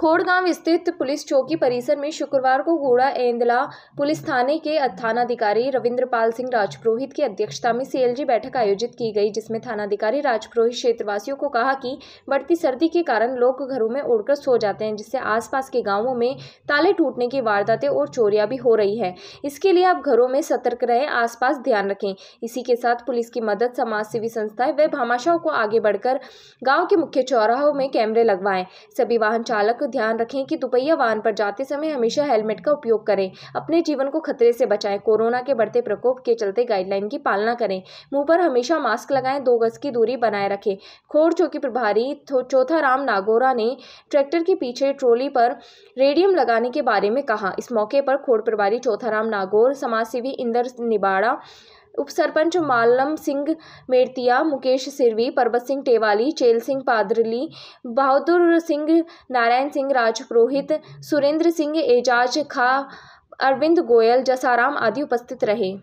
खोड़गांव स्थित पुलिस चौकी परिसर में शुक्रवार को घोड़ा एंदला पुलिस थाने के थानाधिकारी रविंद्र पाल सिंह राजपुरोहित की अध्यक्षता में सीएलजी बैठक आयोजित की गई जिसमें थानाधिकारी राजपुरोहित क्षेत्रवासियों को कहा कि बढ़ती सर्दी के कारण लोग घरों में उड़कर सो जाते हैं जिससे आसपास के गाँवों में ताले टूटने की वारदातें और चोरियाँ भी हो रही है इसके लिए आप घरों में सतर्क रहें आसपास ध्यान रखें इसी के साथ पुलिस की मदद समाजसेवी संस्थाएं व भामाशाओं को आगे बढ़कर गाँव के मुख्य चौराहों में कैमरे लगवाएं सभी वाहन चालक ध्यान रखें कि दुपहिया वाहन पर जाते समय हमेशा हेलमेट का उपयोग करें अपने जीवन को खतरे से बचाएं कोरोना के बढ़ते प्रकोप के चलते गाइडलाइन की पालना करें मुंह पर हमेशा मास्क लगाएं दो गज की दूरी बनाए रखें खोर चौकी प्रभारी चौथा राम नागोरा ने ट्रैक्टर के पीछे ट्रोली पर रेडियम लगाने के बारे में कहा इस मौके पर खोड़ प्रभारी चौथा राम नागौर समाजसेवी इंदर निबाड़ा उप सरपंच मालम सिंह मेड़तिया मुकेश सिरवी परबत सिंह टेवाली चेल सिंह पादरली बहादुर सिंह नारायण सिंह राजपुरोहित सुरेंद्र सिंह एजाज खा अरविंद गोयल जसाराम आदि उपस्थित रहे